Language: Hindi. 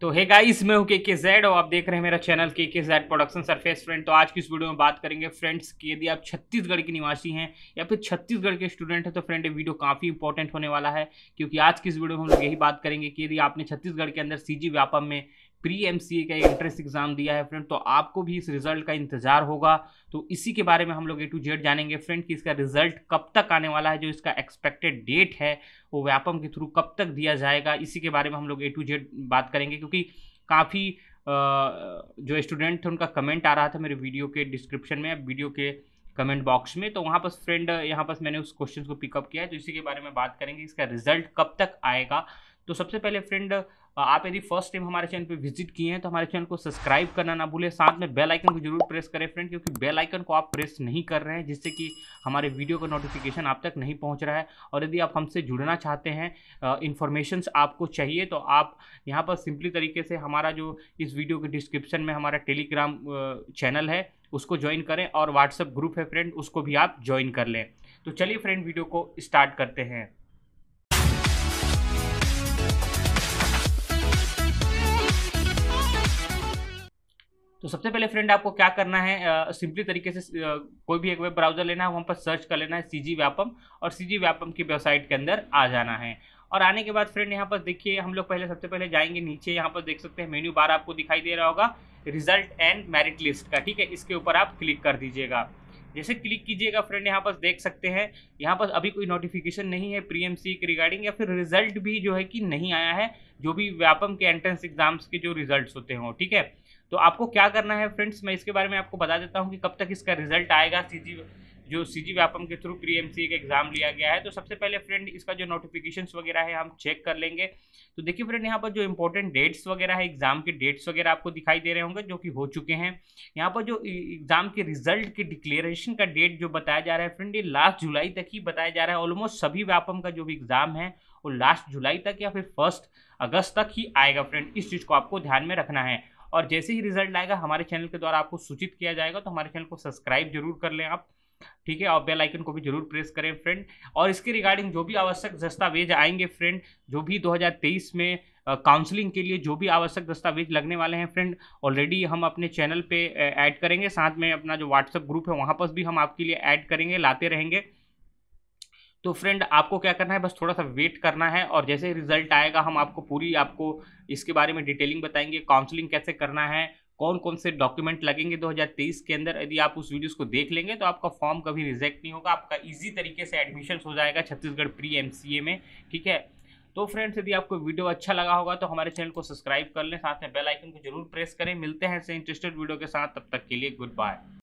तो हे गाइस मैं हूँ के के जेड और आप देख रहे हैं मेरा चैनल के के जेड प्रोडक्शन सरफेस फ्रेंड तो आज की इस वीडियो में बात करेंगे फ्रेंड्स कि यदि आप छत्तीसगढ़ के निवासी हैं या फिर छत्तीसगढ़ के स्टूडेंट हैं तो फ्रेंड ये वीडियो काफ़ी इंपॉर्टेंट होने वाला है क्योंकि आज की इस वीडियो में हम लोग यही बात करेंगे कि यदि आपने छत्तीसगढ़ के अंदर सी जी व्यापम में प्री एम का एंट्रेंस एग्जाम दिया है फ्रेंड तो आपको भी इस रिजल्ट का इंतजार होगा तो इसी के बारे में हम लोग ए टू जेड जानेंगे फ्रेंड कि इसका रिजल्ट कब तक आने वाला है जो इसका एक्सपेक्टेड डेट है वो व्यापम के थ्रू कब तक दिया जाएगा इसी के बारे में हम लोग ए टू जेड बात करेंगे क्योंकि काफ़ी जो स्टूडेंट थे उनका कमेंट आ रहा था मेरे वीडियो के डिस्क्रिप्शन में वीडियो के कमेंट बॉक्स में तो वहाँ पर फ्रेंड यहाँ पर मैंने उस क्वेश्चन को पिकअप किया है तो इसी के बारे में बात करेंगे इसका रिजल्ट कब तक आएगा तो सबसे पहले फ्रेंड आप यदि फर्स्ट टाइम हमारे चैनल पर विजिट किए हैं तो हमारे चैनल को सब्सक्राइब करना ना भूलें साथ में बेल आइकन को जरूर प्रेस करें फ्रेंड क्योंकि बेल आइकन को आप प्रेस नहीं कर रहे हैं जिससे कि हमारे वीडियो का नोटिफिकेशन आप तक नहीं पहुंच रहा है और यदि आप हमसे जुड़ना चाहते हैं इन्फॉर्मेशन आपको चाहिए तो आप यहाँ पर सिंपली तरीके से हमारा जो इस वीडियो के डिस्क्रिप्शन में हमारा टेलीग्राम चैनल है उसको ज्वाइन करें और व्हाट्सएप ग्रुप है फ्रेंड उसको भी आप ज्वाइन कर लें तो चलिए फ्रेंड वीडियो को स्टार्ट करते हैं तो सबसे पहले फ्रेंड आपको क्या करना है सिंपली तरीके से कोई भी एक वेब ब्राउजर लेना है वहाँ पर सर्च कर लेना है सी जी व्यापम और सी जी व्यापम की वेबसाइट के अंदर आ जाना है और आने के बाद फ्रेंड यहाँ पर देखिए हम लोग पहले सबसे पहले जाएंगे नीचे यहाँ पर देख सकते हैं मेन्यू बार आपको दिखाई दे रहा होगा रिजल्ट एंड मेरिट लिस्ट का ठीक है इसके ऊपर आप क्लिक कर दीजिएगा जैसे क्लिक कीजिएगा फ्रेंड यहाँ पर देख सकते हैं यहाँ पर अभी कोई नोटिफिकेशन नहीं है प्रीएमसी e के रिगार्डिंग या फिर रिजल्ट भी जो है कि नहीं आया है जो भी व्यापम के एंट्रेंस एग्जाम्स के जो रिजल्ट होते हों ठीक है तो आपको क्या करना है फ्रेंड्स मैं इसके बारे में आपको बता देता हूँ कि कब तक इसका रिजल्ट आएगा सी जो सी जी व्यापम के थ्रू प्री एम सी का एग्ज़ाम लिया गया है तो सबसे पहले फ्रेंड इसका जो नोटिफिकेशन वगैरह है हम चेक कर लेंगे तो देखिए फ्रेंड यहाँ पर जो इंपॉर्टेंट डेट्स वगैरह है एग्ज़ाम के डेट्स वगैरह आपको दिखाई दे रहे होंगे जो कि हो चुके हैं यहाँ पर जो एग्ज़ाम e-, के रिजल्ट के डिक्लेरेशन का डेट जो बताया जा रहा है फ्रेंड ये लास्ट जुलाई तक ही बताया जा रहा है ऑलमोस्ट सभी व्यापम का जो भी एग्ज़ाम है वो लास्ट जुलाई तक या फिर फर्स्ट अगस्त तक ही आएगा फ्रेंड इस चीज़ को आपको ध्यान में रखना है और जैसे ही रिजल्ट आएगा हमारे चैनल के द्वारा आपको सूचित किया जाएगा तो हमारे चैनल को सब्सक्राइब जरूर कर लें आप ठीक है और बेल आइकन को भी जरूर प्रेस करें फ्रेंड और इसके रिगार्डिंग जो भी आवश्यक दस्तावेज आएंगे फ्रेंड जो भी 2023 में काउंसलिंग के लिए जो भी आवश्यक दस्तावेज लगने वाले हैं फ्रेंड ऑलरेडी हम अपने चैनल पे ऐड करेंगे साथ में अपना जो व्हाट्सएप ग्रुप है वहाँ पर भी हम आपके लिए ऐड करेंगे लाते रहेंगे तो फ्रेंड आपको क्या करना है बस थोड़ा सा वेट करना है और जैसे रिजल्ट आएगा हम आपको पूरी आपको इसके बारे में डिटेलिंग बताएंगे काउंसलिंग कैसे करना है कौन कौन से डॉक्यूमेंट लगेंगे 2023 के अंदर यदि आप उस वीडियोस को देख लेंगे तो आपका फॉर्म कभी रिजेक्ट नहीं होगा आपका इजी तरीके से एडमिशन हो जाएगा छत्तीसगढ़ प्री एम में ठीक है तो फ्रेंड्स यदि आपको वीडियो अच्छा लगा होगा तो हमारे चैनल को सब्सक्राइब कर लें साथ में बेल आइकन को जरूर प्रेस करें मिलते हैं ऐसे इंटरेस्टेड वीडियो के साथ तब तक के लिए गुड बाय